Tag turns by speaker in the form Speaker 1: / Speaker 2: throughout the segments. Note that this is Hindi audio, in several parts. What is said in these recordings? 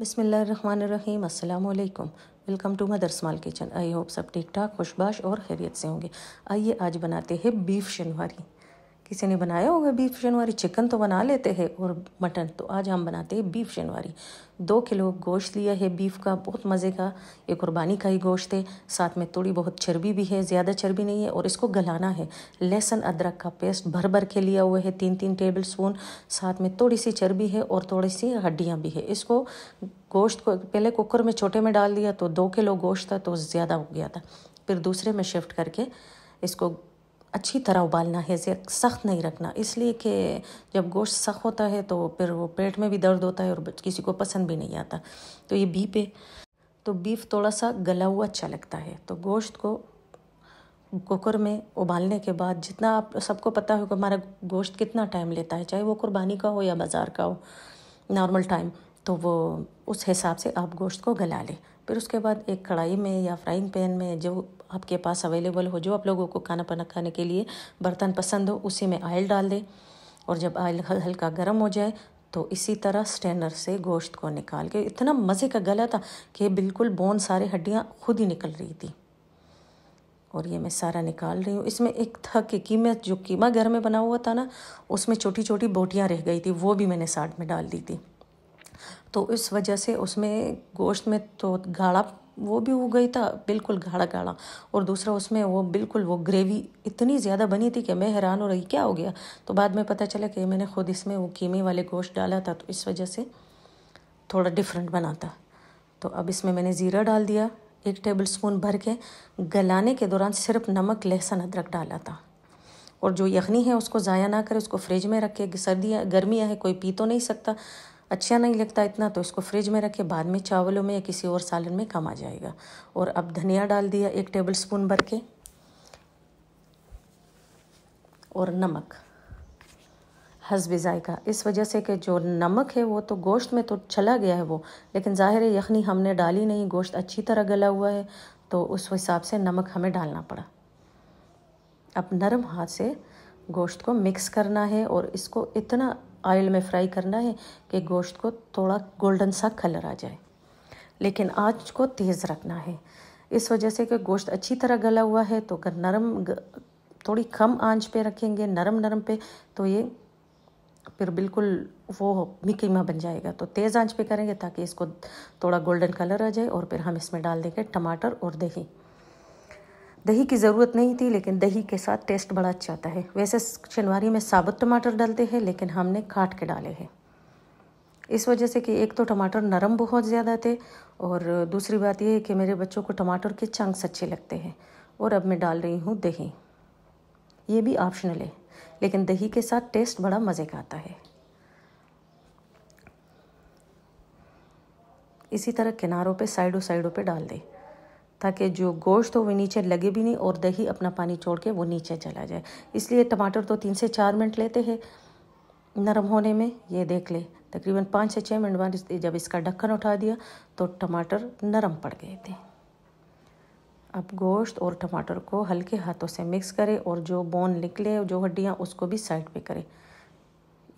Speaker 1: बिसमीम अल्लाम welcome to mother small kitchen I hope सब ठीक ठाक खुशबाश और खैरियत से होंगे आइए आज बनाते हैं बीफ शनवारी किसी ने बनाया होगा बीफ शनवारी चिकन तो बना लेते हैं और मटन तो आज हम बनाते हैं बीफ शनवारी दो किलो गोश्त लिया है बीफ का बहुत मज़े का ये कुर्बानी का ही गोश्त है साथ में थोड़ी बहुत चर्बी भी है ज़्यादा चर्बी नहीं है और इसको गलाना है लहसुन अदरक का पेस्ट भर भर के लिया हुआ है तीन तीन टेबल स्पून साथ में थोड़ी सी चर्बी है और थोड़ी सी हड्डियाँ भी है इसको गोश्त को पहले कुकर में छोटे में डाल दिया तो दो किलो गोश्त था तो ज़्यादा हो गया था फिर दूसरे में शिफ्ट करके इसको अच्छी तरह उबालना है इसे सख्त नहीं रखना इसलिए कि जब गोश्त सख्त होता है तो फिर वो पेट में भी दर्द होता है और किसी को पसंद भी नहीं आता तो ये बीफ है तो बीफ थोड़ा सा गला हुआ अच्छा लगता है तो गोश्त को कुकर में उबालने के बाद जितना आप सबको पता होगा हमारा गोश्त कितना टाइम लेता है चाहे वो कुर्बानी का हो या बाज़ार का हो नॉर्मल टाइम तो वो उस हिसाब से आप गोश्त को गला लें फिर उसके बाद एक कढ़ाई में या फ्राइंग पैन में जो आपके पास अवेलेबल हो जो आप लोगों को खाना खाने के लिए बर्तन पसंद हो उसी में ऑयल डाल दें और जब ऑयल हल्का गर्म हो जाए तो इसी तरह स्टेनर से गोश्त को निकाल के इतना मज़े का गला था कि बिल्कुल बोन सारे हड्डियाँ खुद ही निकल रही थी और ये मैं सारा निकाल रही हूँ इसमें एक था कि कीमा जो कीमा घर में बना हुआ था ना उसमें छोटी छोटी बोटियाँ रह गई थी वो भी मैंने साथ में डाल दी थी तो इस वजह से उसमें गोश्त में तो गाढ़ा वो भी हो गई था बिल्कुल गाढ़ा गाढ़ा और दूसरा उसमें वो बिल्कुल वो ग्रेवी इतनी ज़्यादा बनी थी कि मैं हैरान हो रही क्या हो गया तो बाद में पता चला कि मैंने खुद इसमें वो कीमे वाले गोश्त डाला था तो इस वजह से थोड़ा डिफरेंट बना था तो अब इसमें मैंने ज़ीरा डाल दिया एक टेबल स्पून भर के गलाने के दौरान सिर्फ नमक लहसुन अदरक डाला था और जो यखनी है उसको ज़ाया ना करें उसको फ्रिज में रखे सर्दियाँ गर्मियाँ है कोई पी तो नहीं सकता अच्छा नहीं लगता इतना तो इसको फ्रिज में रखे बाद में चावलों में या किसी और सालन में कम आ जाएगा और अब धनिया डाल दिया एक टेबल स्पून भर के और नमक हसबी ज़ायका इस वजह से कि जो नमक है वो तो गोश्त में तो चला गया है वो लेकिन ज़ाहिर है यखनी हमने डाली नहीं गोश्त अच्छी तरह गला हुआ है तो उस हिसाब से नमक हमें डालना पड़ा अब नरम हाथ से गोश्त को मिक्स करना है और इसको इतना ऑयल में फ्राई करना है कि गोश्त को थोड़ा गोल्डन सा कलर आ जाए लेकिन आँच को तेज़ रखना है इस वजह से कि गोश्त अच्छी तरह गला हुआ है तो अगर नरम थोड़ी कम आंच पे रखेंगे नरम नरम पे तो ये फिर बिल्कुल वो मिकीमा बन जाएगा तो तेज़ आंच पे करेंगे ताकि इसको थोड़ा गोल्डन कलर आ जाए और फिर हम इसमें डाल देंगे टमाटर और दही दही की ज़रूरत नहीं थी लेकिन दही के साथ टेस्ट बड़ा अच्छा आता है वैसे शनवारी में साबुत टमाटर डालते हैं लेकिन हमने काट के डाले हैं इस वजह से कि एक तो टमाटर नरम बहुत ज़्यादा थे और दूसरी बात यह है कि मेरे बच्चों को टमाटर के चंक्स अच्छे लगते हैं और अब मैं डाल रही हूँ दही ये भी ऑप्शनल है लेकिन दही के साथ टेस्ट बड़ा मज़े का आता है इसी तरह किनारों पे साइडों साइडों पे डाल दें ताकि जो गोश्त हो वो नीचे लगे भी नहीं और दही अपना पानी छोड़ के वो नीचे चला जाए इसलिए टमाटर तो तीन से चार मिनट लेते हैं नरम होने में ये देख ले तकरीबन पाँच से छः मिनट बाद जब इसका ढक्कन उठा दिया तो टमाटर नरम पड़ गए थे अब गोश्त और टमाटर को हल्के हाथों से मिक्स करें और जो बोन निकले जो हड्डियाँ उसको भी साइड पर करें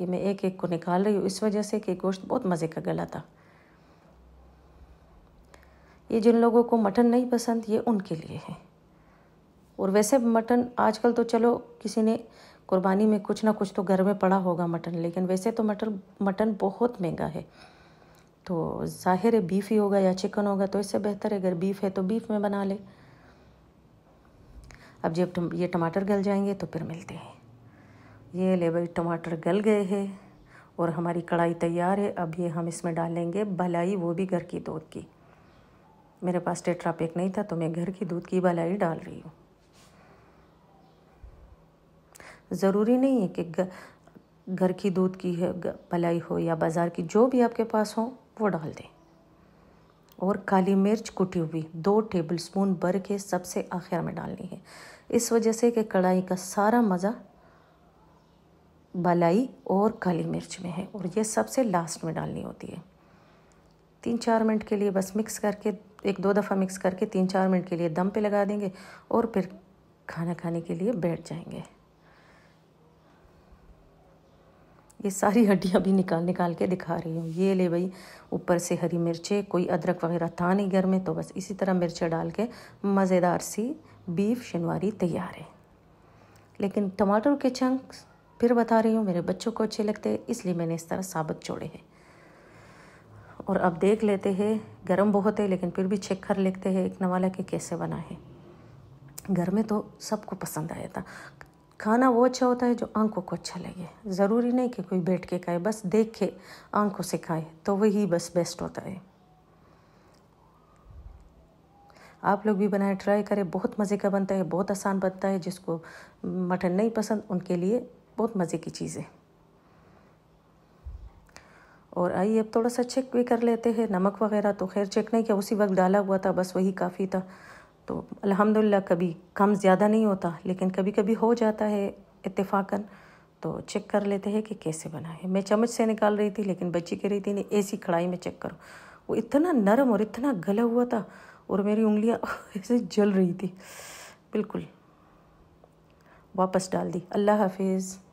Speaker 1: ये मैं एक एक को निकाल रही हूँ इस वजह से कि गोश्त बहुत मज़े का गला था ये जिन लोगों को मटन नहीं पसंद ये उनके लिए है और वैसे मटन आजकल तो चलो किसी ने कुर्बानी में कुछ ना कुछ तो घर में पड़ा होगा मटन लेकिन वैसे तो मटन मटन बहुत महंगा है तो ज़ाहिर है बीफ ही होगा या चिकन होगा तो इससे बेहतर है अगर बीफ है तो बीफ में बना ले अब जब ये टमाटर गल जाएंगे तो फिर मिलते हैं ये ले भाई टमाटर गल गए हैं और हमारी कढ़ाई तैयार है अब ये हम इसमें डालेंगे भलाई वो भी घर की दूध की मेरे पास टेट्रापेक नहीं था तो मैं घर की दूध की बलाई डाल रही हूँ ज़रूरी नहीं है कि घर की दूध की बलाई हो या बाज़ार की जो भी आपके पास हो वो डाल दें और काली मिर्च कुटी हुई दो टेबल स्पून भर के सबसे आखिर में डालनी है इस वजह से कि कढ़ाई का सारा मज़ा बलाई और काली मिर्च में है और ये सबसे लास्ट में डालनी होती है तीन चार मिनट के लिए बस मिक्स करके एक दो दफ़ा मिक्स करके तीन चार मिनट के लिए दम पे लगा देंगे और फिर खाना खाने के लिए बैठ जाएंगे ये सारी हड्डियाँ भी निकाल निकाल के दिखा रही हूँ ये ले भाई ऊपर से हरी मिर्चें कोई अदरक वगैरह था नहीं घर में तो बस इसी तरह मिर्चें डाल के मज़ेदार सी बीफ शनवारी तैयार है लेकिन टमाटर के चंक्स फिर बता रही हूँ मेरे बच्चों को अच्छे लगते हैं इसलिए मैंने इस तरह साबुत जोड़े हैं और अब देख लेते हैं गर्म बहुत है लेकिन फिर भी चेक कर लेते हैं एक नवाला के कैसे बना है घर में तो सबको पसंद आया था खाना वो अच्छा होता है जो आंखों को अच्छा लगे ज़रूरी नहीं कि कोई बैठ के खाए बस देख के आंखों से खाए तो वही बस बेस्ट होता है आप लोग भी बनाए ट्राई करें बहुत मज़े का बनता है बहुत आसान बनता है जिसको मटन नहीं पसंद उनके लिए बहुत मज़े की चीज़ है और आइए अब थोड़ा सा चेक भी कर लेते हैं नमक वगैरह तो खैर चेक नहीं किया उसी वक्त डाला हुआ था बस वही काफ़ी था तो अल्हम्दुलिल्लाह कभी कम ज़्यादा नहीं होता लेकिन कभी कभी हो जाता है इतफ़ाक़न तो चेक कर लेते हैं कि कैसे बना है मैं चम्मच से निकाल रही थी लेकिन बच्ची कह रही थी नहीं ऐसी कढ़ाई में चेक करो वो इतना नरम और इतना गला हुआ था और मेरी उंगलियाँ ऐसे जल रही थी बिल्कुल वापस डाल दी अल्लाह हाफिज़